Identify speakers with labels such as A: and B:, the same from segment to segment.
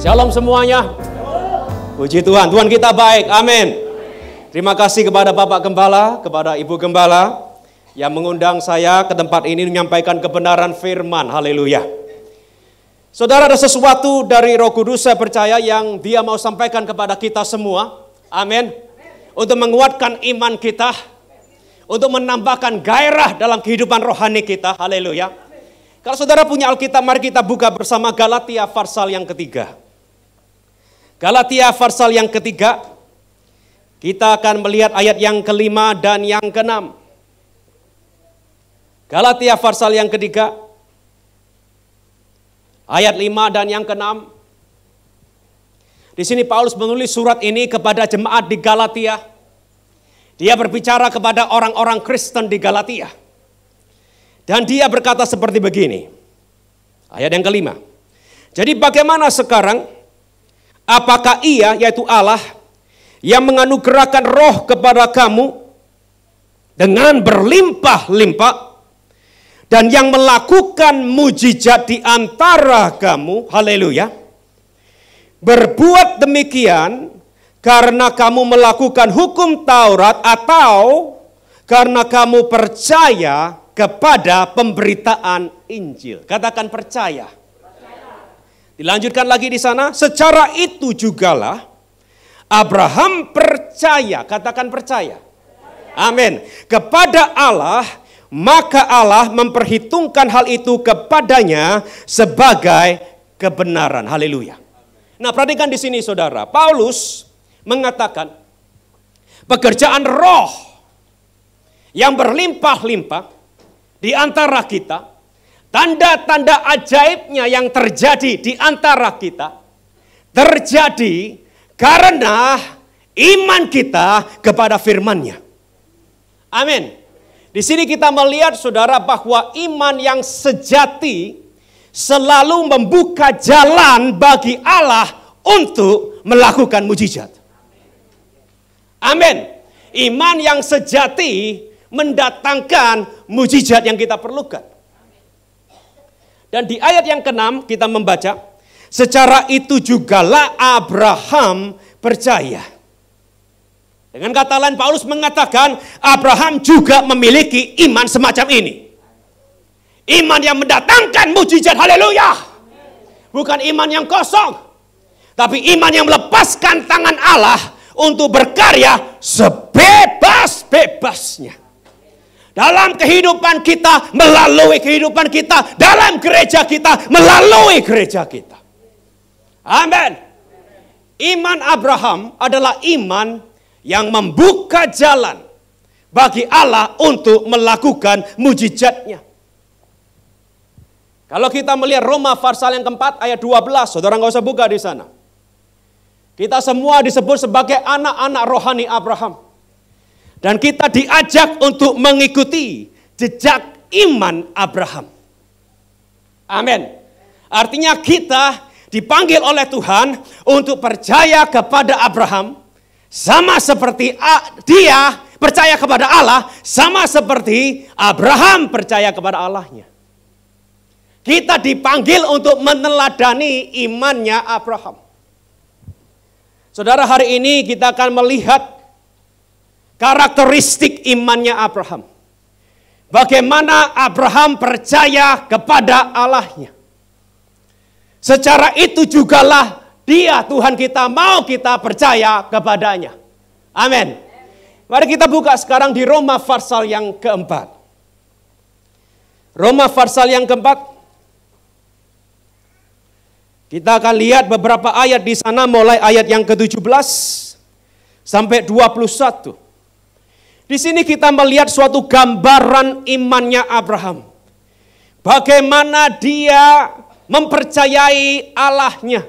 A: Shalom semuanya. Puji Tuhan, Tuhan kita baik. Amin. Terima kasih kepada Bapak Gembala, kepada Ibu Gembala yang mengundang saya ke tempat ini menyampaikan kebenaran firman. Haleluya. Saudara ada sesuatu dari Roh Kudus saya percaya yang dia mau sampaikan kepada kita semua. Amin. Untuk menguatkan iman kita, untuk menambahkan gairah dalam kehidupan rohani kita. Haleluya. Kalau saudara punya Alkitab, mari kita buka bersama Galatia Farsal yang ketiga. Galatia pasal yang ketiga, kita akan melihat ayat yang kelima dan yang keenam. Galatia pasal yang ketiga, ayat lima dan yang keenam. Di sini Paulus menulis surat ini kepada jemaat di Galatia. Dia berbicara kepada orang-orang Kristen di Galatia. Dan dia berkata seperti begini. Ayat yang kelima. Jadi bagaimana sekarang Apakah ia, yaitu Allah, yang menganugerahkan roh kepada kamu dengan berlimpah-limpah dan yang melakukan mujizat di antara kamu, haleluya, berbuat demikian karena kamu melakukan hukum Taurat atau karena kamu percaya kepada pemberitaan Injil. Katakan percaya. Dilanjutkan lagi di sana, secara itu jugalah Abraham percaya, katakan percaya. Amin. Kepada Allah, maka Allah memperhitungkan hal itu kepadanya sebagai kebenaran. Haleluya. Nah, perhatikan di sini Saudara. Paulus mengatakan pekerjaan roh yang berlimpah-limpah di antara kita Tanda-tanda ajaibnya yang terjadi di antara kita terjadi karena iman kita kepada firman-Nya. Amin. Di sini kita melihat saudara bahwa iman yang sejati selalu membuka jalan bagi Allah untuk melakukan mujizat. Amin. Iman yang sejati mendatangkan mujizat yang kita perlukan. Dan di ayat yang ke-6 kita membaca, secara itu jugalah Abraham percaya. Dengan kata lain Paulus mengatakan Abraham juga memiliki iman semacam ini. Iman yang mendatangkan mujizat, haleluya. Bukan iman yang kosong. Tapi iman yang melepaskan tangan Allah untuk berkarya sebebas-bebasnya dalam kehidupan kita, melalui kehidupan kita, dalam gereja kita, melalui gereja kita. Amin. Iman Abraham adalah iman yang membuka jalan bagi Allah untuk melakukan mujizatnya. Kalau kita melihat Roma pasal yang keempat ayat 12, saudara nggak usah buka di sana. Kita semua disebut sebagai anak-anak rohani Abraham. Dan kita diajak untuk mengikuti jejak iman Abraham. Amin. Artinya kita dipanggil oleh Tuhan untuk percaya kepada Abraham sama seperti dia percaya kepada Allah sama seperti Abraham percaya kepada Allahnya. Kita dipanggil untuk meneladani imannya Abraham. Saudara, hari ini kita akan melihat karakteristik imannya Abraham. Bagaimana Abraham percaya kepada Allahnya. Secara itu jugalah dia Tuhan kita mau kita percaya kepadanya. Amin. Mari kita buka sekarang di Roma pasal yang keempat. Roma pasal yang keempat. Kita akan lihat beberapa ayat di sana mulai ayat yang ke-17 sampai 21. Di sini kita melihat suatu gambaran imannya Abraham. Bagaimana dia mempercayai Allahnya.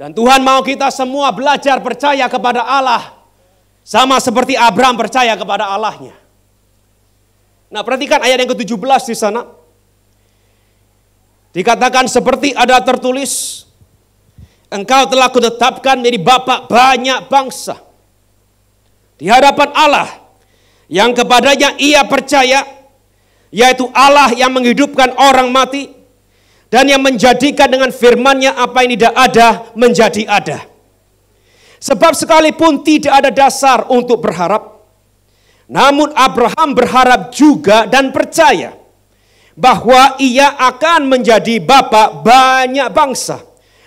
A: Dan Tuhan mau kita semua belajar percaya kepada Allah. Sama seperti Abraham percaya kepada Allahnya. Nah perhatikan ayat yang ke-17 di sana. Dikatakan seperti ada tertulis. Engkau telah kutetapkan menjadi bapak banyak bangsa di hadapan Allah yang kepadanya ia percaya yaitu Allah yang menghidupkan orang mati dan yang menjadikan dengan firman-Nya apa yang tidak ada menjadi ada. Sebab sekalipun tidak ada dasar untuk berharap, namun Abraham berharap juga dan percaya bahwa ia akan menjadi bapa banyak bangsa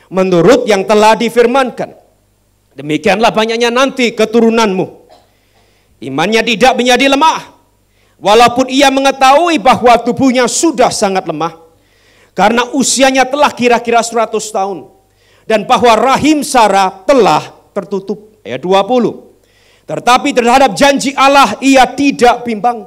A: menurut yang telah difirmankan. Demikianlah banyaknya nanti keturunanmu. Imannya tidak menjadi lemah. Walaupun ia mengetahui bahwa tubuhnya sudah sangat lemah. Karena usianya telah kira-kira 100 tahun. Dan bahwa rahim Sarah telah tertutup. Ayat 20. Tetapi terhadap janji Allah ia tidak bimbang.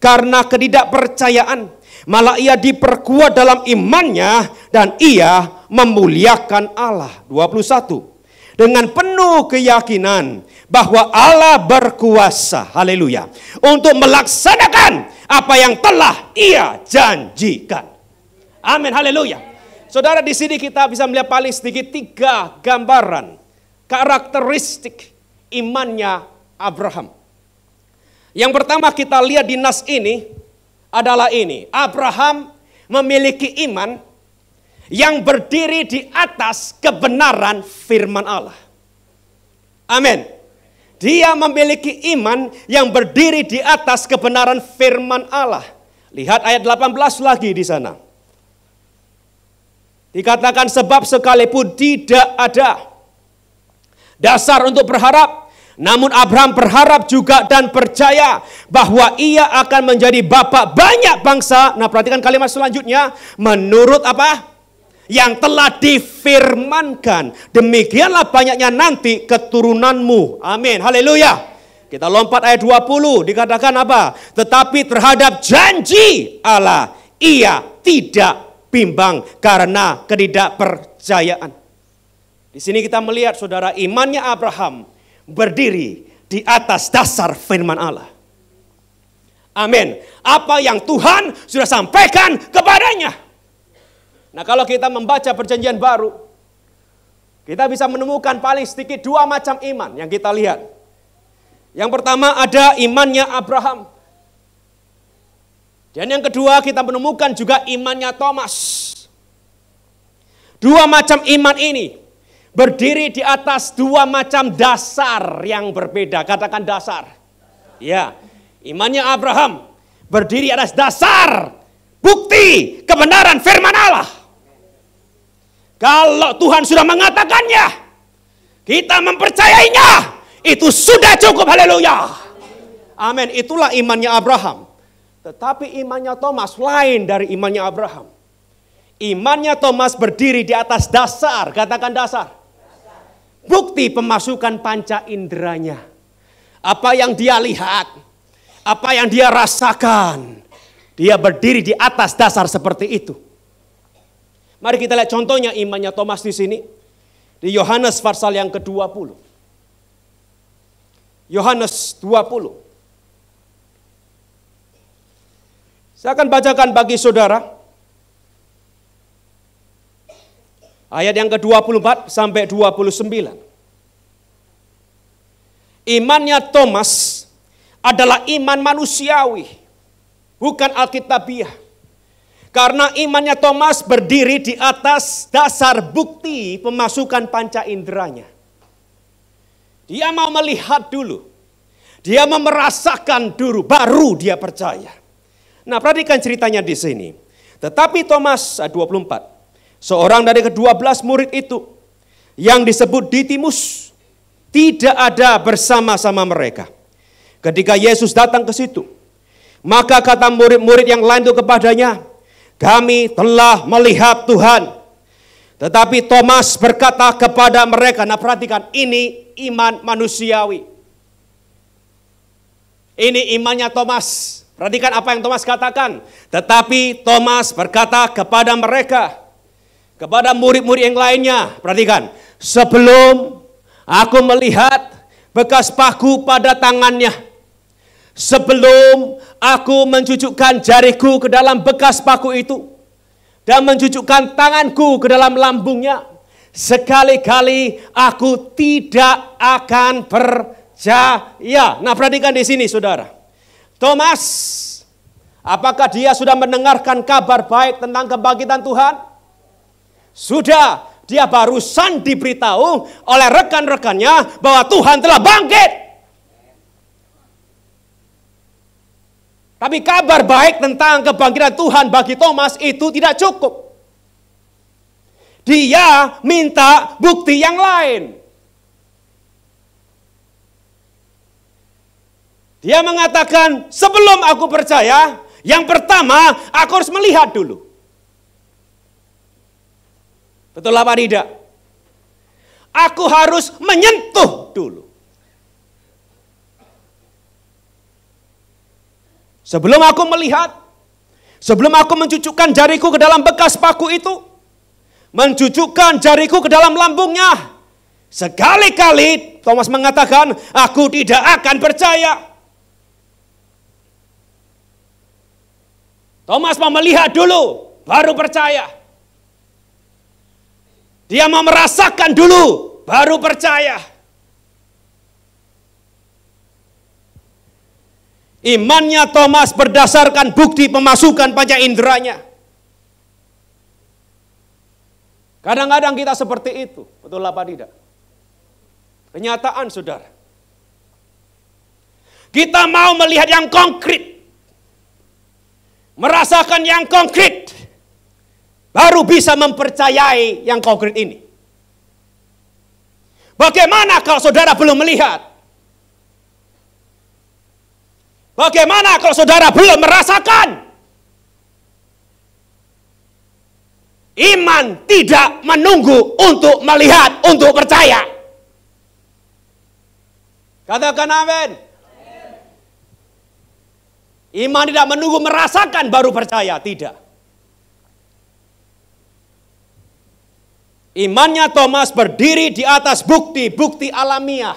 A: Karena ketidakpercayaan. Malah ia diperkuat dalam imannya. Dan ia memuliakan Allah. 21 dengan penuh keyakinan bahwa Allah berkuasa, haleluya, untuk melaksanakan apa yang telah Ia janjikan. Amin, haleluya. Saudara di sini kita bisa melihat paling sedikit tiga gambaran karakteristik imannya Abraham. Yang pertama kita lihat di nas ini adalah ini, Abraham memiliki iman yang berdiri di atas kebenaran firman Allah. Amin. Dia memiliki iman yang berdiri di atas kebenaran firman Allah. Lihat ayat 18 lagi di sana. Dikatakan sebab sekalipun tidak ada dasar untuk berharap, namun Abraham berharap juga dan percaya bahwa ia akan menjadi bapak banyak bangsa. Nah, perhatikan kalimat selanjutnya menurut apa? yang telah difirmankan. Demikianlah banyaknya nanti keturunanmu. Amin. Haleluya. Kita lompat ayat 20 dikatakan apa? Tetapi terhadap janji Allah ia tidak bimbang karena ketidakpercayaan. Di sini kita melihat saudara imannya Abraham berdiri di atas dasar firman Allah. Amin. Apa yang Tuhan sudah sampaikan kepadanya. Nah kalau kita membaca perjanjian baru, kita bisa menemukan paling sedikit dua macam iman yang kita lihat. Yang pertama ada imannya Abraham. Dan yang kedua kita menemukan juga imannya Thomas. Dua macam iman ini berdiri di atas dua macam dasar yang berbeda. Katakan dasar. Ya, imannya Abraham berdiri atas dasar bukti kebenaran firman Allah. Kalau Tuhan sudah mengatakannya, kita mempercayainya, itu sudah cukup. Haleluya. Amin. Itulah imannya Abraham. Tetapi imannya Thomas lain dari imannya Abraham. Imannya Thomas berdiri di atas dasar, katakan dasar. Bukti pemasukan panca inderanya. Apa yang dia lihat, apa yang dia rasakan. Dia berdiri di atas dasar seperti itu. Mari kita lihat contohnya imannya Thomas di sini. Di Yohanes pasal yang ke-20. Yohanes 20. Saya akan bacakan bagi saudara. Ayat yang ke-24 sampai 29. Imannya Thomas adalah iman manusiawi, bukan alkitabiah. Karena imannya Thomas berdiri di atas dasar bukti pemasukan panca inderanya. Dia mau melihat dulu. Dia memerasakan dulu, baru dia percaya. Nah perhatikan ceritanya di sini. Tetapi Thomas 24, eh, seorang dari kedua belas murid itu yang disebut Ditimus, tidak ada bersama-sama mereka. Ketika Yesus datang ke situ, maka kata murid-murid yang lain itu kepadanya, kami telah melihat Tuhan. Tetapi Thomas berkata kepada mereka, nah perhatikan, ini iman manusiawi. Ini imannya Thomas. Perhatikan apa yang Thomas katakan. Tetapi Thomas berkata kepada mereka, kepada murid-murid yang lainnya, perhatikan, sebelum aku melihat bekas paku pada tangannya Sebelum aku mencucukkan jariku ke dalam bekas paku itu dan mencucukkan tanganku ke dalam lambungnya, sekali-kali aku tidak akan percaya. Nah, perhatikan di sini Saudara. Thomas, apakah dia sudah mendengarkan kabar baik tentang kebangkitan Tuhan? Sudah, dia barusan diberitahu oleh rekan-rekannya bahwa Tuhan telah bangkit. Tapi kabar baik tentang kebangkitan Tuhan bagi Thomas itu tidak cukup. Dia minta bukti yang lain. Dia mengatakan, sebelum aku percaya, yang pertama aku harus melihat dulu. Betul apa tidak? Aku harus menyentuh dulu. Sebelum aku melihat, sebelum aku mencucukkan jariku ke dalam bekas paku itu, mencucukkan jariku ke dalam lambungnya. Sekali-kali Thomas mengatakan, aku tidak akan percaya. Thomas mau melihat dulu, baru percaya. Dia mau merasakan dulu, baru percaya. Imannya Thomas berdasarkan bukti pemasukan panca inderanya. Kadang-kadang kita seperti itu, betul apa tidak? Kenyataan saudara. Kita mau melihat yang konkret. Merasakan yang konkret. Baru bisa mempercayai yang konkret ini. Bagaimana kalau saudara belum melihat? Bagaimana kalau saudara belum merasakan? Iman tidak menunggu untuk melihat, untuk percaya. Katakan amin. Iman tidak menunggu merasakan baru percaya, tidak. Imannya Thomas berdiri di atas bukti-bukti alamiah.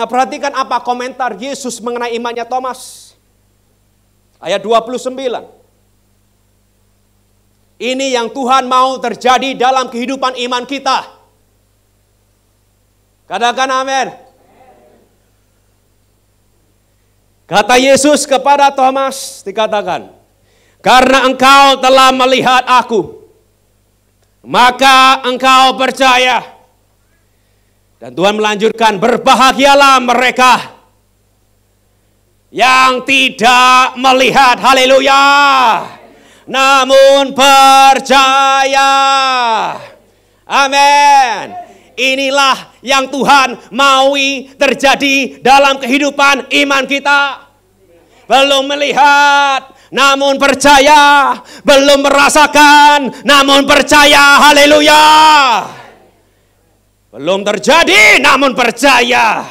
A: Nah perhatikan apa komentar Yesus mengenai imannya Thomas. Ayat 29. Ini yang Tuhan mau terjadi dalam kehidupan iman kita. Katakan amin. Kata Yesus kepada Thomas dikatakan, "Karena engkau telah melihat aku, maka engkau percaya." Dan Tuhan melanjutkan, berbahagialah mereka yang tidak melihat, haleluya, namun percaya. Amin. Inilah yang Tuhan maui terjadi dalam kehidupan iman kita. Belum melihat, namun percaya, belum merasakan, namun percaya. Haleluya! Belum terjadi namun percaya.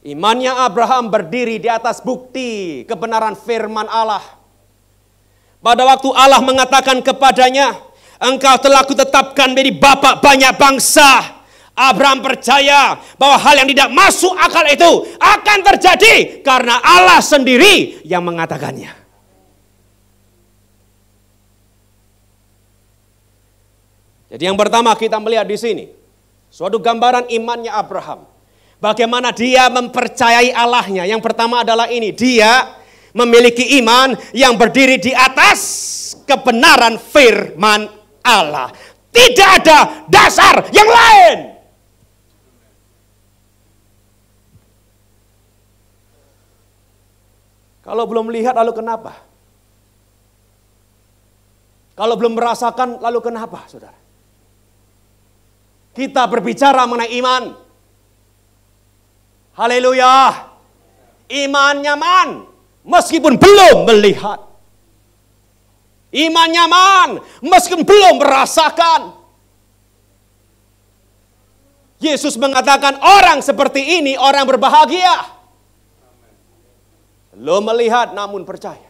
A: Imannya Abraham berdiri di atas bukti kebenaran firman Allah. Pada waktu Allah mengatakan kepadanya, engkau telah kutetapkan menjadi bapak banyak bangsa. Abraham percaya bahwa hal yang tidak masuk akal itu akan terjadi karena Allah sendiri yang mengatakannya. Jadi yang pertama kita melihat di sini suatu gambaran imannya Abraham. Bagaimana dia mempercayai Allahnya. Yang pertama adalah ini, dia memiliki iman yang berdiri di atas kebenaran firman Allah. Tidak ada dasar yang lain. Kalau belum lihat lalu kenapa? Kalau belum merasakan lalu kenapa, Saudara? Kita berbicara mengenai iman. Haleluya. Iman nyaman meskipun belum melihat. Iman nyaman meskipun belum merasakan. Yesus mengatakan orang seperti ini orang berbahagia. Lo melihat namun percaya.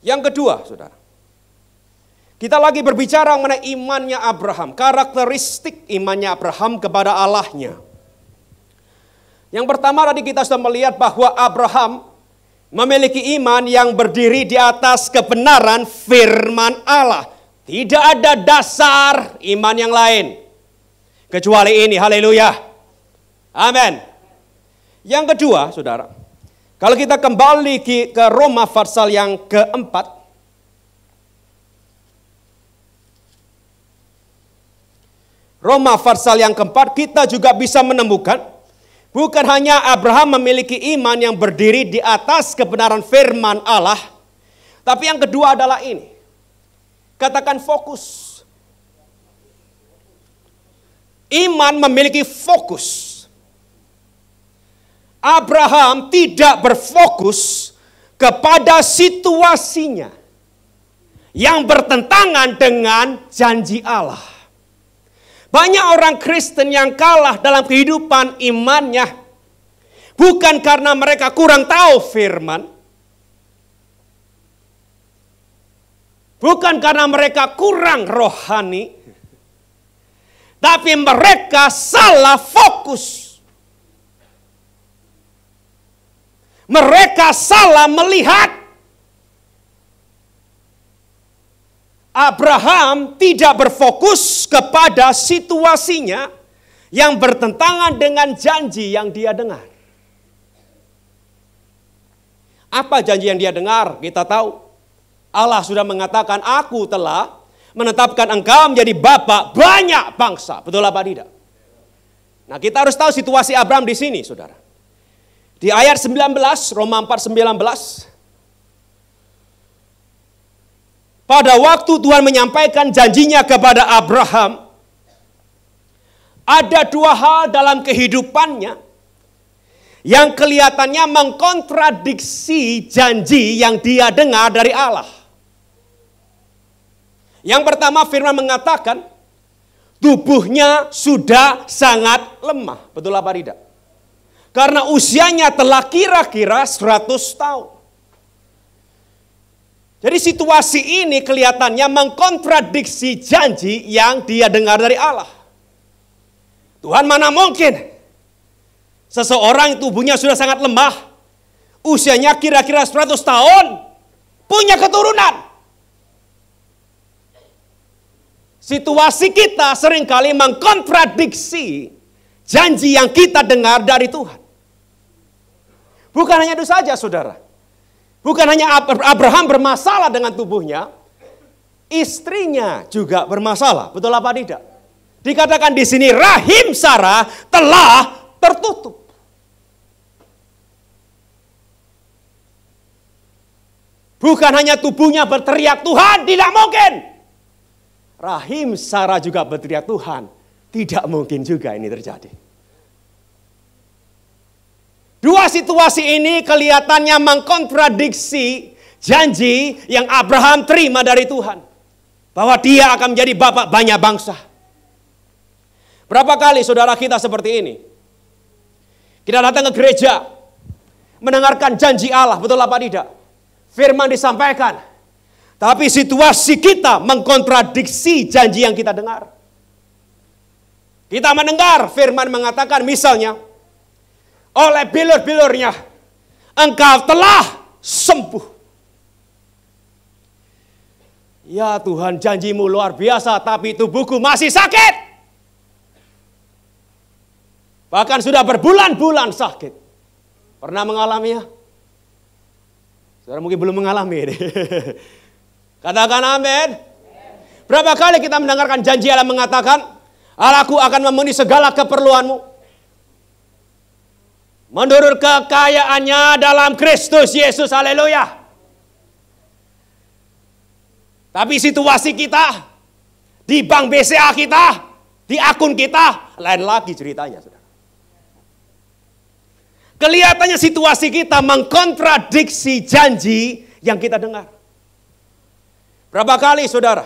A: Yang kedua, saudara. Kita lagi berbicara mengenai imannya Abraham, karakteristik imannya Abraham kepada Allahnya. Yang pertama tadi kita sudah melihat bahwa Abraham memiliki iman yang berdiri di atas kebenaran firman Allah. Tidak ada dasar iman yang lain. Kecuali ini, haleluya. Amin. Yang kedua, saudara. Kalau kita kembali ke Roma Farsal yang keempat Roma Farsal yang keempat, kita juga bisa menemukan bukan hanya Abraham memiliki iman yang berdiri di atas kebenaran firman Allah, tapi yang kedua adalah ini. Katakan fokus. Iman memiliki fokus. Abraham tidak berfokus kepada situasinya yang bertentangan dengan janji Allah. Banyak orang Kristen yang kalah dalam kehidupan imannya. Bukan karena mereka kurang tahu firman. Bukan karena mereka kurang rohani. Tapi mereka salah fokus. Mereka salah melihat. Abraham tidak berfokus kepada situasinya yang bertentangan dengan janji yang dia dengar. Apa janji yang dia dengar? Kita tahu. Allah sudah mengatakan, aku telah menetapkan engkau menjadi bapak banyak bangsa. Betul apa tidak? Nah kita harus tahu situasi Abraham di sini saudara. Di ayat 19, Roma 4, 19, pada waktu Tuhan menyampaikan janjinya kepada Abraham, ada dua hal dalam kehidupannya yang kelihatannya mengkontradiksi janji yang dia dengar dari Allah. Yang pertama firman mengatakan, tubuhnya sudah sangat lemah. Betul apa tidak? Karena usianya telah kira-kira 100 tahun. Jadi situasi ini kelihatannya mengkontradiksi janji yang dia dengar dari Allah. Tuhan mana mungkin seseorang tubuhnya sudah sangat lemah, usianya kira-kira 100 tahun, punya keturunan. Situasi kita seringkali mengkontradiksi janji yang kita dengar dari Tuhan. Bukan hanya itu saja saudara. Bukan hanya Abraham bermasalah dengan tubuhnya, istrinya juga bermasalah. Betul apa tidak? Dikatakan di sini rahim Sarah telah tertutup. Bukan hanya tubuhnya berteriak Tuhan tidak mungkin. Rahim Sarah juga berteriak Tuhan tidak mungkin juga ini terjadi. Dua situasi ini kelihatannya mengkontradiksi janji yang Abraham terima dari Tuhan. Bahwa dia akan menjadi bapak banyak bangsa. Berapa kali saudara kita seperti ini? Kita datang ke gereja, mendengarkan janji Allah, betul apa tidak? Firman disampaikan, tapi situasi kita mengkontradiksi janji yang kita dengar. Kita mendengar firman mengatakan misalnya, oleh bilur-bilurnya engkau telah sembuh. Ya Tuhan janjimu luar biasa tapi tubuhku masih sakit. Bahkan sudah berbulan-bulan sakit. Pernah mengalaminya? Saudara mungkin belum mengalami. ini. Katakan amin. Berapa kali kita mendengarkan janji Allah mengatakan, Allahku akan memenuhi segala keperluanmu menurut kekayaannya dalam Kristus Yesus. Haleluya. Tapi situasi kita di bank BCA kita, di akun kita lain lagi ceritanya, Saudara. Kelihatannya situasi kita mengkontradiksi janji yang kita dengar. Berapa kali saudara?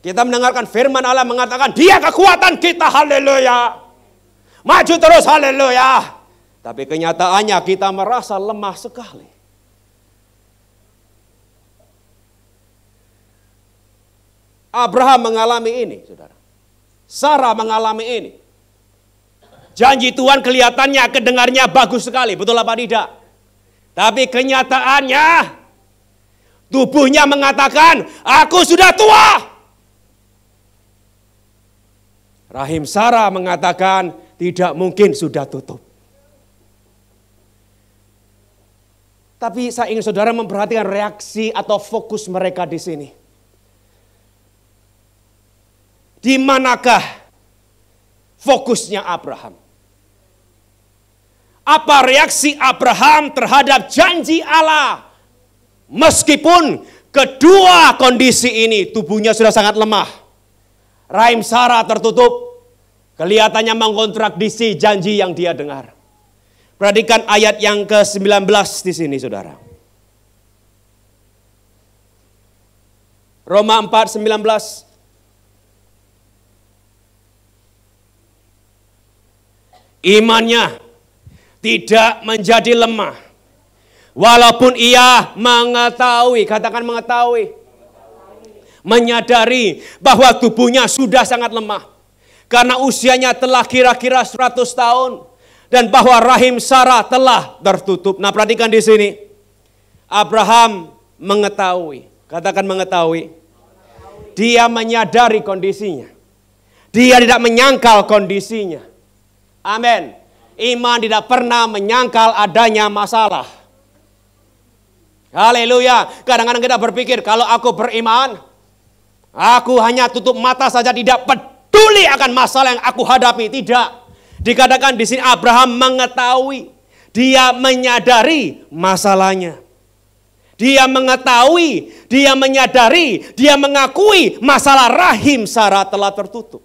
A: Kita mendengarkan firman Allah mengatakan, dia kekuatan kita, haleluya. Maju terus, haleluya. Tapi kenyataannya kita merasa lemah sekali. Abraham mengalami ini, saudara. Sarah mengalami ini. Janji Tuhan kelihatannya, kedengarnya bagus sekali, betul apa tidak? Tapi kenyataannya, tubuhnya mengatakan, aku sudah tua. Rahim Sarah mengatakan, tidak mungkin sudah tutup. Tapi saya ingin saudara memperhatikan reaksi atau fokus mereka di sini. Di manakah fokusnya Abraham? Apa reaksi Abraham terhadap janji Allah? Meskipun kedua kondisi ini tubuhnya sudah sangat lemah. Rahim Sarah tertutup. Kelihatannya mengkontradisi janji yang dia dengar. Perhatikan ayat yang ke-19 di sini saudara. Roma 4, 19. Imannya tidak menjadi lemah. Walaupun ia mengetahui, katakan mengetahui. Menyadari bahwa tubuhnya sudah sangat lemah. Karena usianya telah kira-kira 100 tahun dan bahwa rahim Sarah telah tertutup. Nah, perhatikan di sini. Abraham mengetahui, katakan mengetahui. Dia menyadari kondisinya. Dia tidak menyangkal kondisinya. Amin. Iman tidak pernah menyangkal adanya masalah. Haleluya. Kadang-kadang kita berpikir kalau aku beriman, aku hanya tutup mata saja tidak peduli akan masalah yang aku hadapi. Tidak. Dikatakan di sini Abraham mengetahui, dia menyadari masalahnya. Dia mengetahui, dia menyadari, dia mengakui masalah rahim Sarah telah tertutup.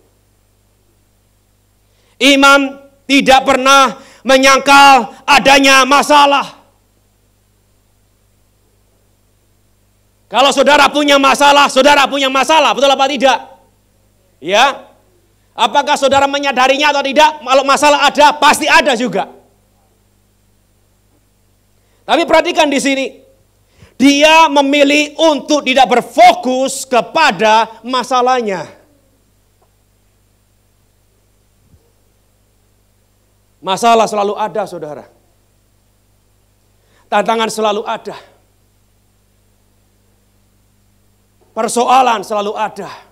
A: Imam tidak pernah menyangkal adanya masalah. Kalau saudara punya masalah, saudara punya masalah, betul apa tidak? Ya, Apakah saudara menyadarinya atau tidak? Kalau masalah ada, pasti ada juga. Tapi perhatikan di sini. Dia memilih untuk tidak berfokus kepada masalahnya. Masalah selalu ada, saudara. Tantangan selalu ada. Persoalan selalu ada.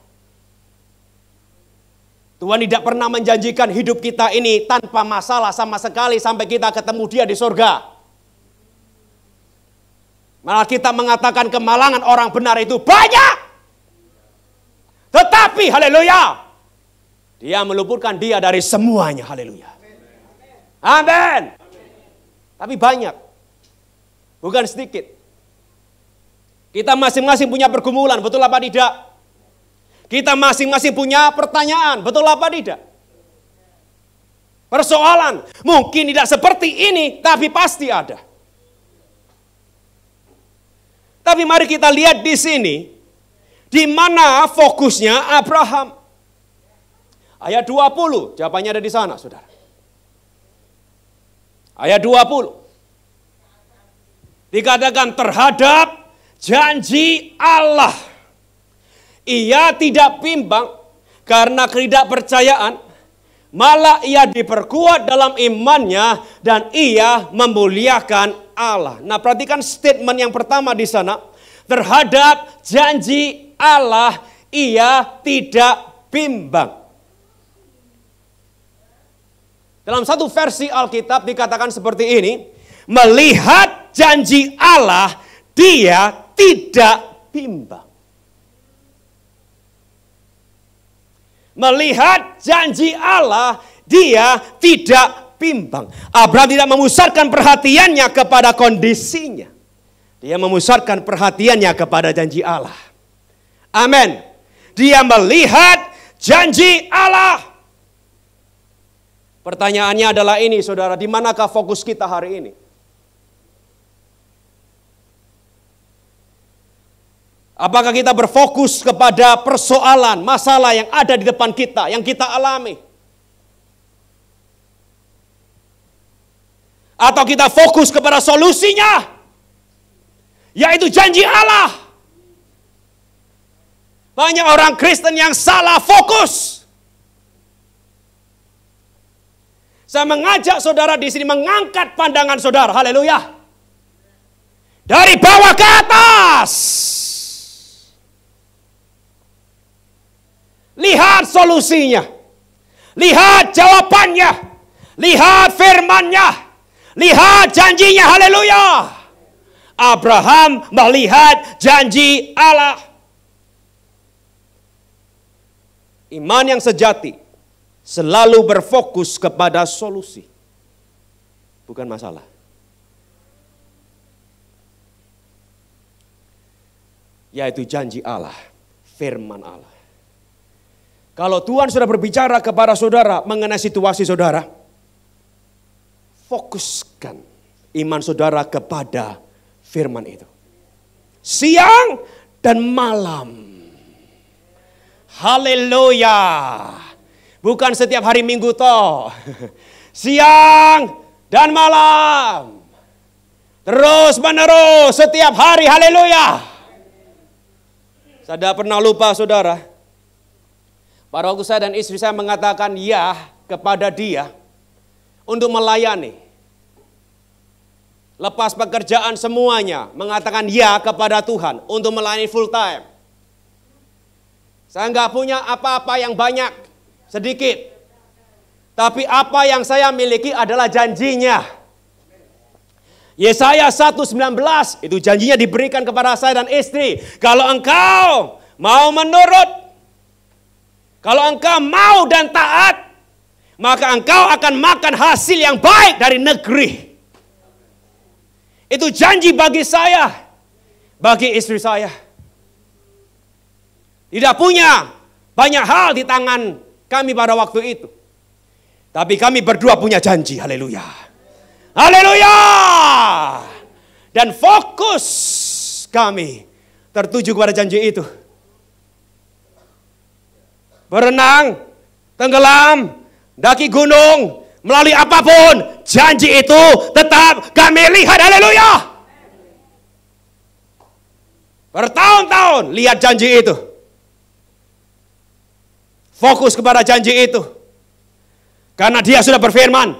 A: Tuhan tidak pernah menjanjikan hidup kita ini tanpa masalah sama sekali sampai kita ketemu dia di surga. Malah kita mengatakan kemalangan orang benar itu banyak. Tetapi haleluya. Dia meluputkan dia dari semuanya haleluya. Amin. Tapi banyak. Bukan sedikit. Kita masing-masing punya pergumulan, betul apa tidak? Kita masing-masing punya pertanyaan, betul apa tidak? Persoalan mungkin tidak seperti ini, tapi pasti ada. Tapi mari kita lihat di sini, di mana fokusnya Abraham. Ayat 20, jawabannya ada di sana, saudara. Ayat 20. Dikatakan terhadap janji Allah. Ia tidak bimbang karena ketidakpercayaan, malah ia diperkuat dalam imannya dan ia memuliakan Allah. Nah, perhatikan statement yang pertama di sana terhadap janji Allah ia tidak bimbang. Dalam satu versi Alkitab dikatakan seperti ini, melihat janji Allah dia tidak bimbang. melihat janji Allah, dia tidak bimbang. Abraham tidak memusatkan perhatiannya kepada kondisinya. Dia memusatkan perhatiannya kepada janji Allah. Amin. Dia melihat janji Allah. Pertanyaannya adalah ini, saudara, di manakah fokus kita hari ini? Apakah kita berfokus kepada persoalan, masalah yang ada di depan kita, yang kita alami? Atau kita fokus kepada solusinya, yaitu janji Allah. Banyak orang Kristen yang salah fokus. Saya mengajak saudara di sini mengangkat pandangan saudara. Haleluya. Dari bawah ke atas. Lihat solusinya. Lihat jawabannya. Lihat firmannya. Lihat janjinya. Haleluya. Abraham melihat janji Allah. Iman yang sejati selalu berfokus kepada solusi. Bukan masalah. Yaitu janji Allah, firman Allah. Kalau Tuhan sudah berbicara kepada saudara mengenai situasi saudara, fokuskan iman saudara kepada firman itu. Siang dan malam. Haleluya. Bukan setiap hari Minggu toh. Siang dan malam. Terus menerus setiap hari haleluya. Saya tidak pernah lupa saudara. Para waktu saya dan istri saya mengatakan ya kepada dia untuk melayani. Lepas pekerjaan semuanya mengatakan ya kepada Tuhan untuk melayani full time. Saya nggak punya apa-apa yang banyak, sedikit. Tapi apa yang saya miliki adalah janjinya. Yesaya 1.19 itu janjinya diberikan kepada saya dan istri. Kalau engkau mau menurut kalau engkau mau dan taat, maka engkau akan makan hasil yang baik dari negeri. Itu janji bagi saya, bagi istri saya. Tidak punya banyak hal di tangan kami pada waktu itu. Tapi kami berdua punya janji, haleluya. Haleluya. Dan fokus kami tertuju kepada janji itu berenang, tenggelam, daki gunung, melalui apapun, janji itu tetap kami lihat. Haleluya. Bertahun-tahun lihat janji itu. Fokus kepada janji itu. Karena dia sudah berfirman.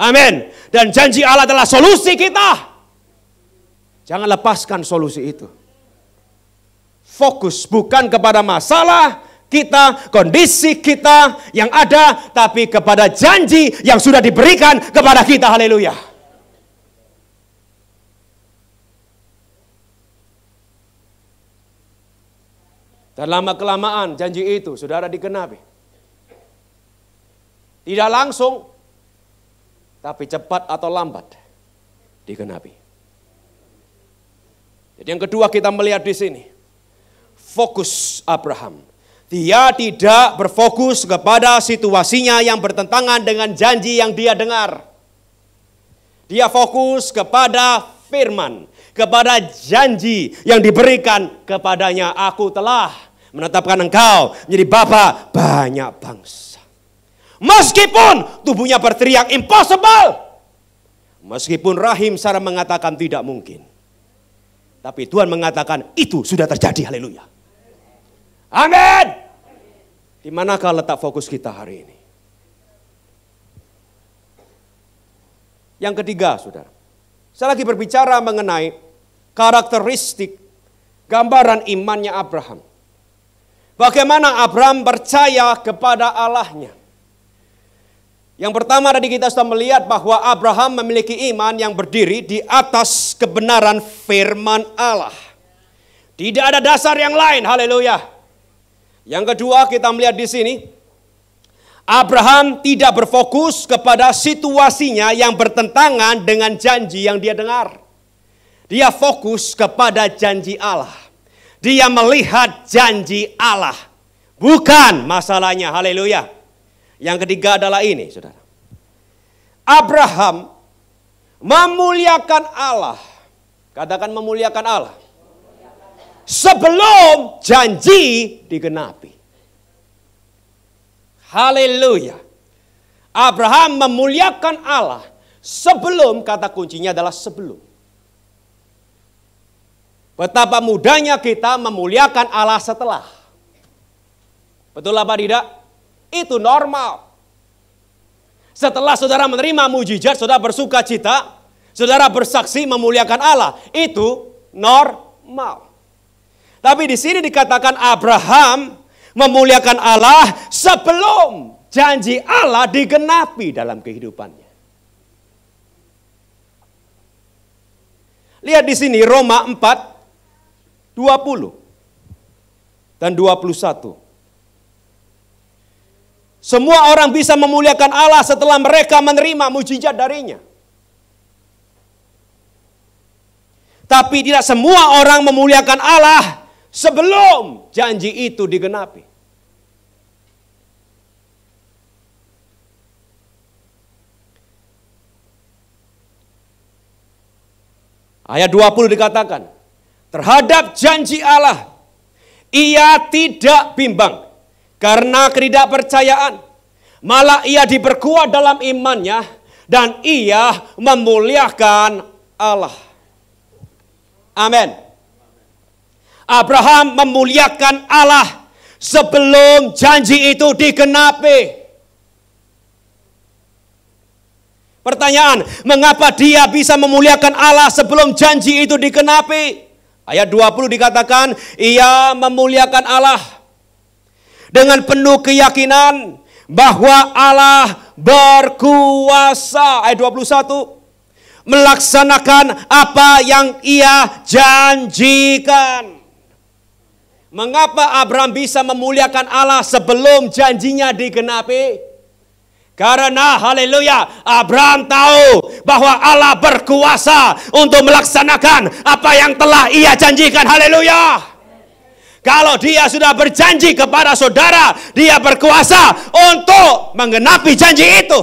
A: Amin. Dan janji Allah adalah solusi kita. Jangan lepaskan solusi itu. Fokus bukan kepada masalah, kita, kondisi kita yang ada, tapi kepada janji yang sudah diberikan kepada kita. Haleluya! Dan lama-kelamaan janji itu saudara dikenapi. Tidak langsung, tapi cepat atau lambat dikenapi. Jadi yang kedua kita melihat di sini. Fokus Abraham dia tidak berfokus kepada situasinya yang bertentangan dengan janji yang dia dengar. Dia fokus kepada firman, kepada janji yang diberikan kepadanya. Aku telah menetapkan engkau menjadi bapa banyak bangsa. Meskipun tubuhnya berteriak impossible. Meskipun rahim Sarah mengatakan tidak mungkin. Tapi Tuhan mengatakan itu sudah terjadi. Haleluya. Amin. Di manakah letak fokus kita hari ini? Yang ketiga, saudara. Saya lagi berbicara mengenai karakteristik gambaran imannya Abraham. Bagaimana Abraham percaya kepada Allahnya. Yang pertama tadi kita sudah melihat bahwa Abraham memiliki iman yang berdiri di atas kebenaran firman Allah. Tidak ada dasar yang lain, haleluya. Yang kedua kita melihat di sini Abraham tidak berfokus kepada situasinya yang bertentangan dengan janji yang dia dengar. Dia fokus kepada janji Allah. Dia melihat janji Allah. Bukan masalahnya, haleluya. Yang ketiga adalah ini, saudara. Abraham memuliakan Allah. Katakan memuliakan Allah sebelum janji digenapi. Haleluya. Abraham memuliakan Allah sebelum kata kuncinya adalah sebelum. Betapa mudahnya kita memuliakan Allah setelah. Betul apa tidak? Itu normal. Setelah saudara menerima mujizat, saudara bersuka cita, saudara bersaksi memuliakan Allah. Itu normal. Tapi di sini dikatakan Abraham memuliakan Allah sebelum janji Allah digenapi dalam kehidupannya. Lihat di sini Roma 4 20 dan 21. Semua orang bisa memuliakan Allah setelah mereka menerima mujizat darinya. Tapi tidak semua orang memuliakan Allah sebelum janji itu digenapi. Ayat 20 dikatakan, terhadap janji Allah, ia tidak bimbang karena ketidakpercayaan. Malah ia diperkuat dalam imannya dan ia memuliakan Allah. Amin. Abraham memuliakan Allah sebelum janji itu digenapi. Pertanyaan, mengapa dia bisa memuliakan Allah sebelum janji itu dikenapi? Ayat 20 dikatakan, ia memuliakan Allah dengan penuh keyakinan bahwa Allah berkuasa. Ayat 21, melaksanakan apa yang ia janjikan. Mengapa Abraham bisa memuliakan Allah sebelum janjinya digenapi? Karena haleluya, Abraham tahu bahwa Allah berkuasa untuk melaksanakan apa yang telah ia janjikan. Haleluya. Kalau dia sudah berjanji kepada saudara, dia berkuasa untuk menggenapi janji itu.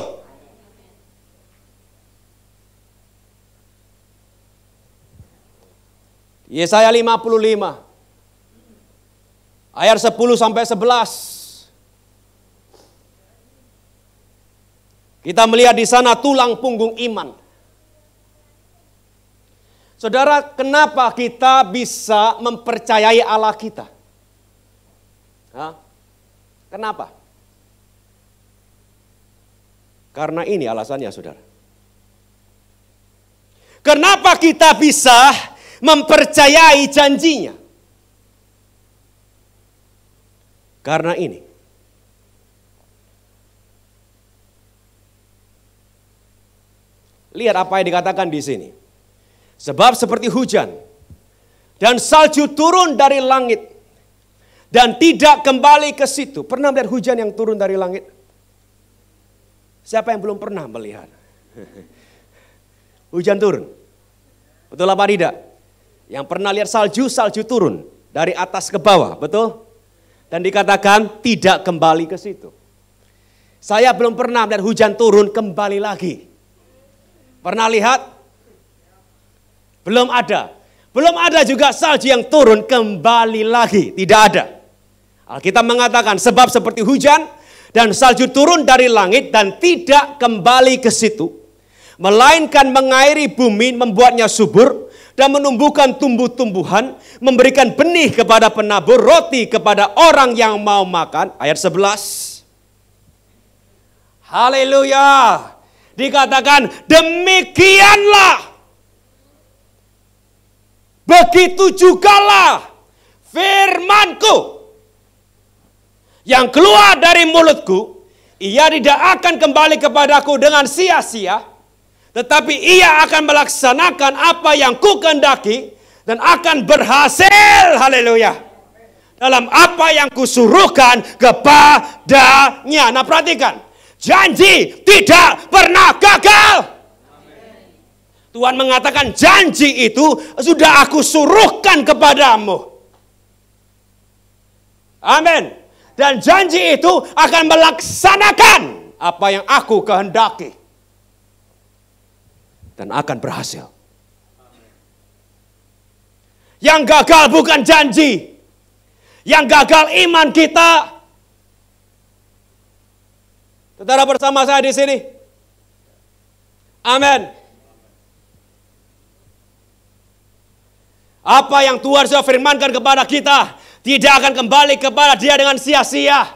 A: Yesaya 55 Ayat 10 sampai 11. Kita melihat di sana tulang punggung iman. Saudara, kenapa kita bisa mempercayai Allah kita? Hah? Kenapa? Karena ini alasannya, saudara. Kenapa kita bisa mempercayai janjinya? Karena ini, lihat apa yang dikatakan di sini. Sebab seperti hujan dan salju turun dari langit dan tidak kembali ke situ. Pernah melihat hujan yang turun dari langit? Siapa yang belum pernah melihat? Hujan turun. Betul apa tidak? Yang pernah lihat salju, salju turun dari atas ke bawah, betul? Dan dikatakan tidak kembali ke situ. Saya belum pernah melihat hujan turun kembali lagi. Pernah lihat? Belum ada. Belum ada juga salju yang turun kembali lagi. Tidak ada. Alkitab mengatakan sebab seperti hujan dan salju turun dari langit dan tidak kembali ke situ. Melainkan mengairi bumi membuatnya subur dan menumbuhkan tumbuh-tumbuhan, memberikan benih kepada penabur, roti kepada orang yang mau makan. Ayat 11. Haleluya. Dikatakan demikianlah. Begitu jugalah firmanku yang keluar dari mulutku, ia tidak akan kembali kepadaku dengan sia-sia, tetapi ia akan melaksanakan apa yang kendaki dan akan berhasil. Haleluya. Dalam apa yang kusuruhkan kepadanya. Nah perhatikan. Janji tidak pernah gagal. Tuhan mengatakan janji itu sudah aku suruhkan kepadamu. Amin. Dan janji itu akan melaksanakan apa yang aku kehendaki dan akan berhasil. Yang gagal bukan janji. Yang gagal iman kita. Saudara bersama saya di sini. Amin. Apa yang Tuhan sudah firmankan kepada kita tidak akan kembali kepada dia dengan sia-sia.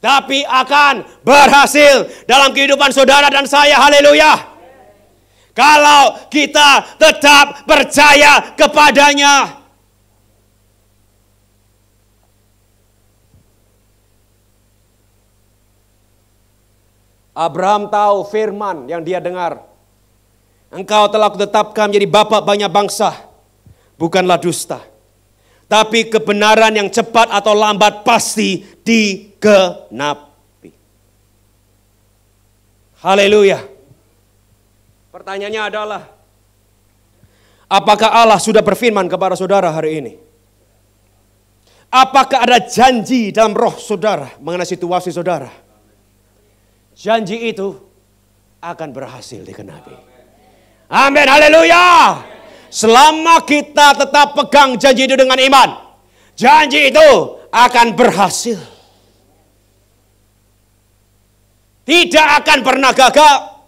A: Tapi akan berhasil dalam kehidupan saudara dan saya. Haleluya. Kalau kita tetap percaya kepadanya. Abraham tahu firman yang dia dengar. Engkau telah kutetapkan menjadi bapak banyak bangsa. Bukanlah dusta. Tapi kebenaran yang cepat atau lambat pasti dikenapi. Haleluya. Pertanyaannya adalah, apakah Allah sudah berfirman kepada saudara hari ini? Apakah ada janji dalam roh saudara mengenai situasi saudara? Janji itu akan berhasil dikenapi. Amin, haleluya. Selama kita tetap pegang janji itu dengan iman, janji itu akan berhasil. Tidak akan pernah gagal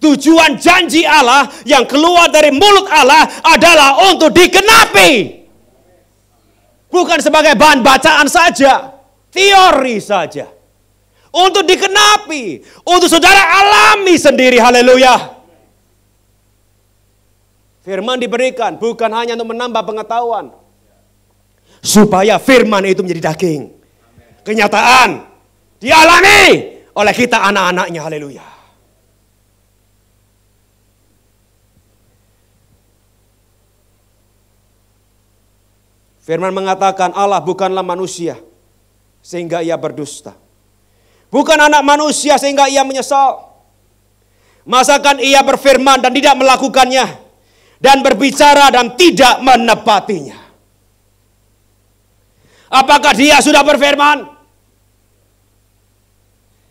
A: Tujuan janji Allah yang keluar dari mulut Allah adalah untuk dikenapi. Bukan sebagai bahan bacaan saja, teori saja. Untuk dikenapi, untuk saudara alami sendiri, haleluya. Firman diberikan bukan hanya untuk menambah pengetahuan. Supaya firman itu menjadi daging. Kenyataan dialami oleh kita anak-anaknya, haleluya. Firman mengatakan Allah bukanlah manusia sehingga ia berdusta. Bukan anak manusia sehingga ia menyesal. Masakan ia berfirman dan tidak melakukannya dan berbicara dan tidak menepatinya. Apakah dia sudah berfirman?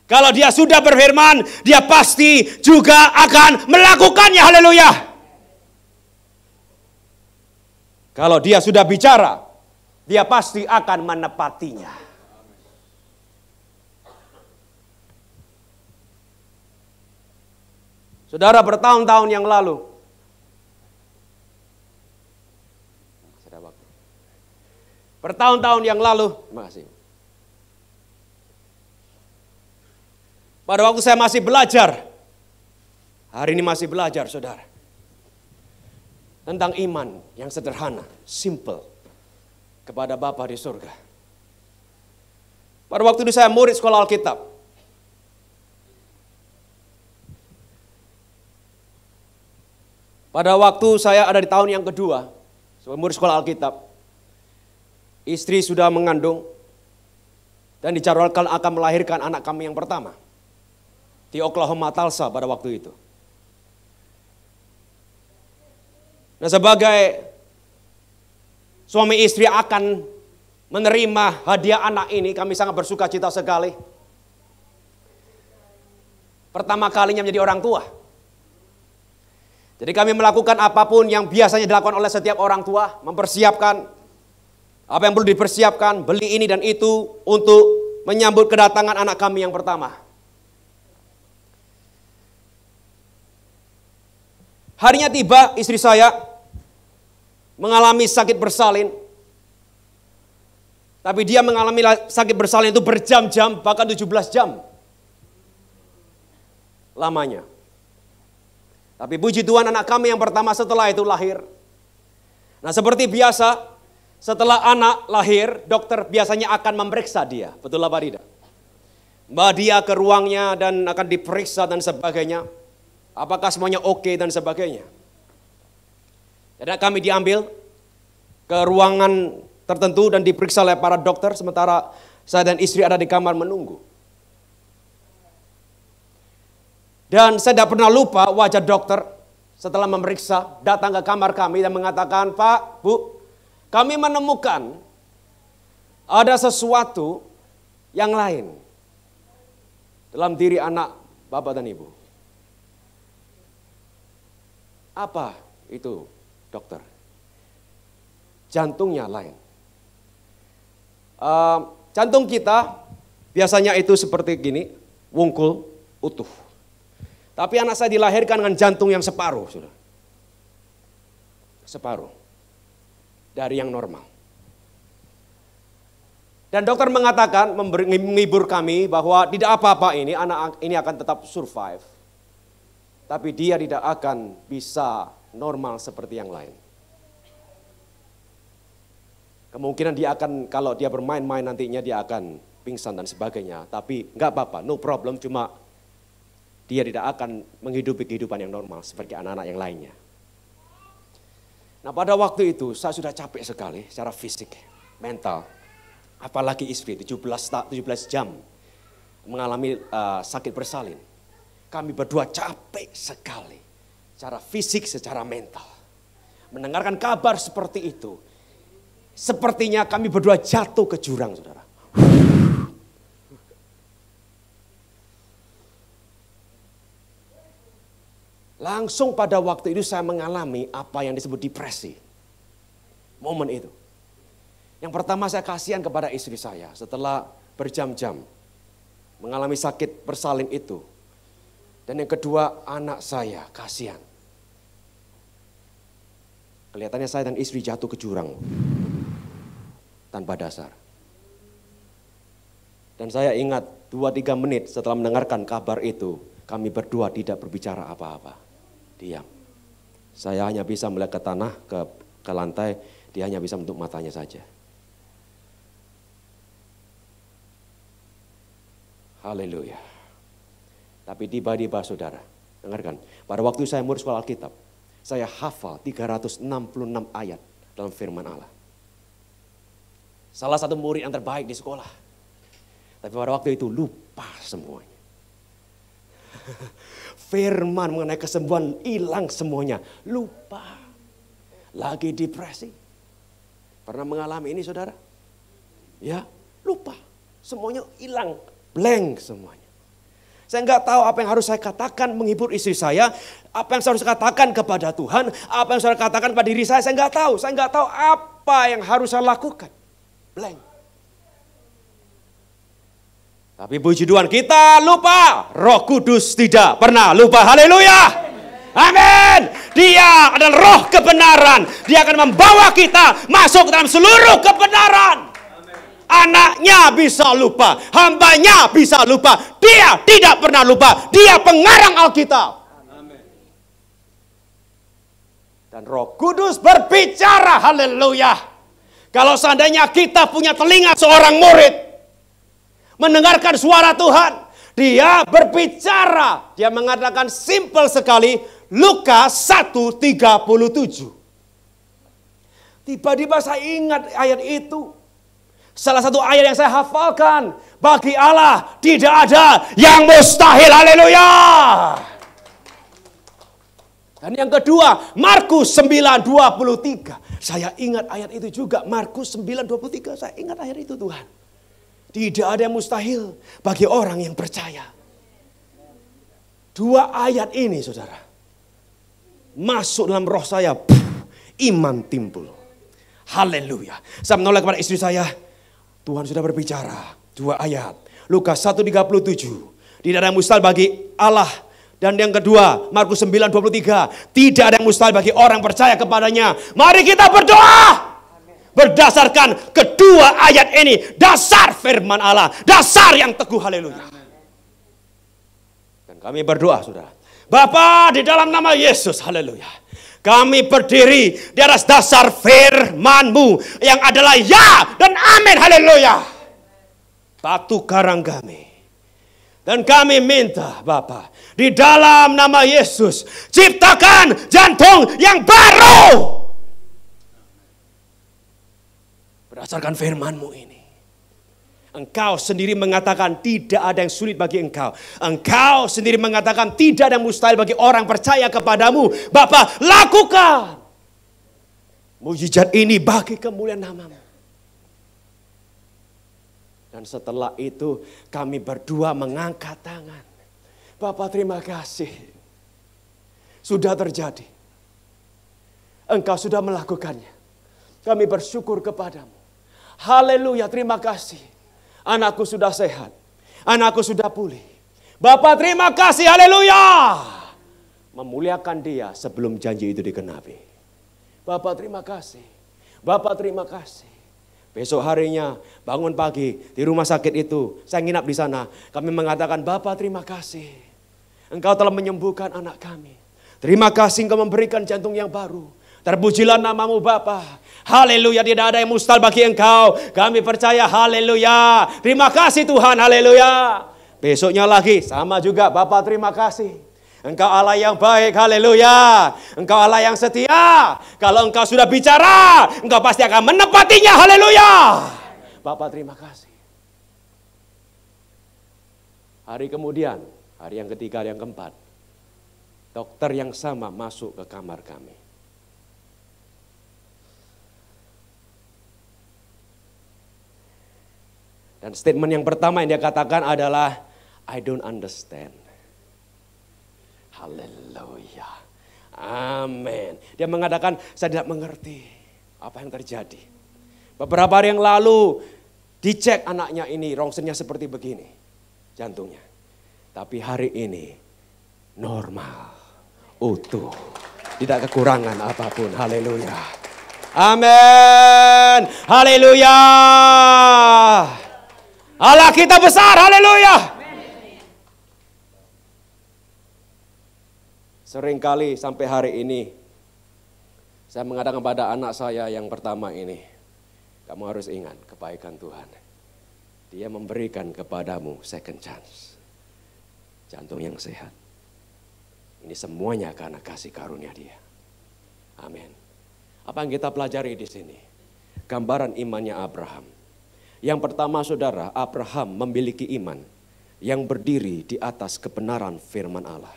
A: Kalau dia sudah berfirman, dia pasti juga akan melakukannya. Haleluya! Kalau dia sudah bicara, dia pasti akan menepatinya. Saudara bertahun-tahun yang lalu, bertahun-tahun yang lalu, terima kasih. Pada waktu saya masih belajar, hari ini masih belajar, saudara, tentang iman yang sederhana, simple kepada Bapa di surga. Pada waktu itu saya murid sekolah Alkitab. Pada waktu saya ada di tahun yang kedua, sebagai murid sekolah Alkitab, istri sudah mengandung dan dijadwalkan akan melahirkan anak kami yang pertama di Oklahoma Tulsa pada waktu itu. Nah sebagai suami istri akan menerima hadiah anak ini, kami sangat bersuka cita sekali. Pertama kalinya menjadi orang tua. Jadi kami melakukan apapun yang biasanya dilakukan oleh setiap orang tua, mempersiapkan apa yang perlu dipersiapkan, beli ini dan itu untuk menyambut kedatangan anak kami yang pertama. Harinya tiba istri saya mengalami sakit bersalin. Tapi dia mengalami sakit bersalin itu berjam-jam, bahkan 17 jam lamanya. Tapi puji Tuhan anak kami yang pertama setelah itu lahir. Nah seperti biasa, setelah anak lahir, dokter biasanya akan memeriksa dia. Betul apa tidak? Mbak dia ke ruangnya dan akan diperiksa dan sebagainya. Apakah semuanya oke okay dan sebagainya. Jadi kami diambil ke ruangan tertentu dan diperiksa oleh para dokter sementara saya dan istri ada di kamar menunggu. Dan saya tidak pernah lupa wajah dokter setelah memeriksa datang ke kamar kami dan mengatakan, "Pak, Bu, kami menemukan ada sesuatu yang lain dalam diri anak Bapak dan Ibu." Apa itu dokter. Jantungnya lain. Uh, jantung kita biasanya itu seperti gini, wungkul, utuh. Tapi anak saya dilahirkan dengan jantung yang separuh, sudah. Separuh dari yang normal. Dan dokter mengatakan, menghibur kami bahwa tidak apa-apa ini, anak ini akan tetap survive. Tapi dia tidak akan bisa normal seperti yang lain. Kemungkinan dia akan, kalau dia bermain-main nantinya dia akan pingsan dan sebagainya. Tapi nggak apa-apa, no problem, cuma dia tidak akan menghidupi kehidupan yang normal seperti anak-anak yang lainnya. Nah pada waktu itu saya sudah capek sekali secara fisik, mental. Apalagi istri 17, 17 jam mengalami uh, sakit bersalin. Kami berdua capek sekali secara fisik, secara mental. Mendengarkan kabar seperti itu, sepertinya kami berdua jatuh ke jurang, saudara. Langsung pada waktu itu saya mengalami apa yang disebut depresi. Momen itu. Yang pertama saya kasihan kepada istri saya setelah berjam-jam mengalami sakit bersalin itu. Dan yang kedua anak saya kasihan. Kelihatannya saya dan istri jatuh ke jurang tanpa dasar. Dan saya ingat dua tiga menit setelah mendengarkan kabar itu, kami berdua tidak berbicara apa-apa. Diam. Saya hanya bisa melihat ke tanah, ke, ke lantai, dia hanya bisa untuk matanya saja. Haleluya. Tapi tiba-tiba saudara, dengarkan. Pada waktu saya murus sekolah Alkitab, saya hafal 366 ayat dalam firman Allah. Salah satu murid yang terbaik di sekolah. Tapi pada waktu itu lupa semuanya. Firman mengenai kesembuhan hilang semuanya. Lupa. Lagi depresi. Pernah mengalami ini saudara? Ya, lupa. Semuanya hilang. Blank semuanya. Saya nggak tahu apa yang harus saya katakan menghibur istri saya, apa yang saya harus katakan kepada Tuhan, apa yang saya harus katakan pada diri saya, saya nggak tahu. Saya nggak tahu apa yang harus saya lakukan. Blank. Tapi puji Tuhan kita lupa, Roh Kudus tidak pernah lupa. Haleluya. Amin. Dia adalah roh kebenaran. Dia akan membawa kita masuk dalam seluruh kebenaran. Anaknya bisa lupa, hambanya bisa lupa. Dia tidak pernah lupa. Dia pengarang Alkitab. Dan Roh Kudus berbicara, haleluya. Kalau seandainya kita punya telinga seorang murid mendengarkan suara Tuhan, dia berbicara. Dia mengatakan simpel sekali, Lukas 1:37. Tiba-tiba saya ingat ayat itu. Salah satu ayat yang saya hafalkan. Bagi Allah tidak ada yang mustahil. Haleluya. Dan yang kedua, Markus 9:23. Saya ingat ayat itu juga, Markus 9:23. Saya ingat ayat itu, Tuhan. Tidak ada yang mustahil bagi orang yang percaya. Dua ayat ini, Saudara, masuk dalam roh saya, Puh, iman timbul. Haleluya. Saya menolak kepada istri saya, Tuhan sudah berbicara. Dua ayat. Lukas 1.37. Tidak ada yang mustahil bagi Allah. Dan yang kedua, Markus 9.23. Tidak ada yang mustahil bagi orang percaya kepadanya. Mari kita berdoa. Berdasarkan kedua ayat ini. Dasar firman Allah. Dasar yang teguh. Haleluya. Dan kami berdoa, sudah. Bapak di dalam nama Yesus. Haleluya. Kami berdiri di atas dasar firmanMu yang adalah ya dan amin. Haleluya. Batu karang kami. Dan kami minta Bapa di dalam nama Yesus ciptakan jantung yang baru berdasarkan firmanMu ini. Engkau sendiri mengatakan tidak ada yang sulit bagi engkau. Engkau sendiri mengatakan tidak ada yang mustahil bagi orang percaya kepadamu. Bapak, lakukan. Mujizat ini bagi kemuliaan namamu. Dan setelah itu kami berdua mengangkat tangan. Bapak terima kasih. Sudah terjadi. Engkau sudah melakukannya. Kami bersyukur kepadamu. Haleluya, terima kasih. Anakku sudah sehat. Anakku sudah pulih. Bapak terima kasih, haleluya. Memuliakan dia sebelum janji itu dikenapi. Bapak terima kasih. Bapak terima kasih. Besok harinya bangun pagi di rumah sakit itu. Saya nginap di sana. Kami mengatakan, Bapak terima kasih. Engkau telah menyembuhkan anak kami. Terima kasih engkau memberikan jantung yang baru. Terpujilah namamu Bapak. Haleluya, tidak ada yang mustahil bagi engkau. Kami percaya, haleluya. Terima kasih Tuhan, haleluya. Besoknya lagi, sama juga Bapak terima kasih. Engkau Allah yang baik, haleluya. Engkau Allah yang setia. Kalau engkau sudah bicara, engkau pasti akan menepatinya, haleluya. Bapak terima kasih. Hari kemudian, hari yang ketiga, hari yang keempat, dokter yang sama masuk ke kamar kami. Dan statement yang pertama yang dia katakan adalah, I don't understand. Haleluya. Amin. Dia mengatakan, saya tidak mengerti apa yang terjadi. Beberapa hari yang lalu, dicek anaknya ini, rongsennya seperti begini. Jantungnya. Tapi hari ini, normal, utuh. Tidak kekurangan apapun. Haleluya. Amin. Haleluya. Allah kita besar, haleluya. Seringkali sampai hari ini, saya mengatakan kepada anak saya yang pertama ini, kamu harus ingat kebaikan Tuhan. Dia memberikan kepadamu second chance. Jantung yang sehat. Ini semuanya karena kasih karunia dia. Amin. Apa yang kita pelajari di sini? Gambaran imannya Abraham yang pertama saudara, Abraham memiliki iman yang berdiri di atas kebenaran firman Allah.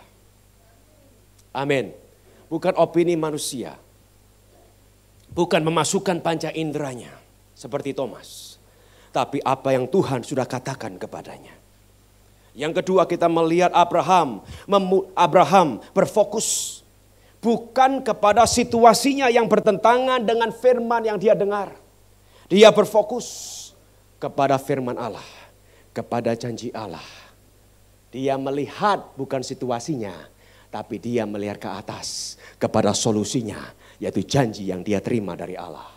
A: Amin. Bukan opini manusia. Bukan memasukkan panca inderanya seperti Thomas. Tapi apa yang Tuhan sudah katakan kepadanya. Yang kedua kita melihat Abraham, Abraham berfokus bukan kepada situasinya yang bertentangan dengan firman yang dia dengar. Dia berfokus kepada firman Allah, kepada janji Allah. Dia melihat bukan situasinya, tapi dia melihat ke atas kepada solusinya, yaitu janji yang dia terima dari Allah.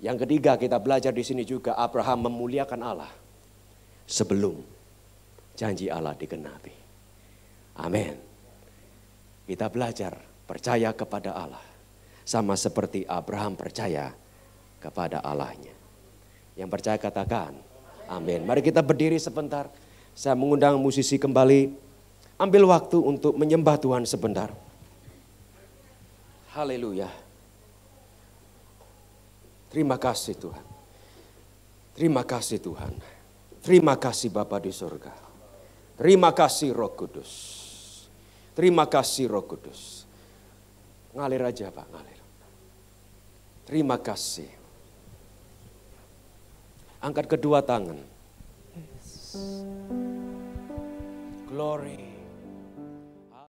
A: Yang ketiga kita belajar di sini juga Abraham memuliakan Allah sebelum janji Allah digenapi. Amin. Kita belajar percaya kepada Allah sama seperti Abraham percaya kepada Allahnya. Yang percaya katakan, amin. Mari kita berdiri sebentar. Saya mengundang musisi kembali. Ambil waktu untuk menyembah Tuhan sebentar. Haleluya. Terima kasih Tuhan. Terima kasih Tuhan. Terima kasih Bapa di surga. Terima kasih Roh Kudus. Terima kasih Roh Kudus. Ngalir aja Pak, ngalir. Terima kasih. Angkat kedua tangan. Glory.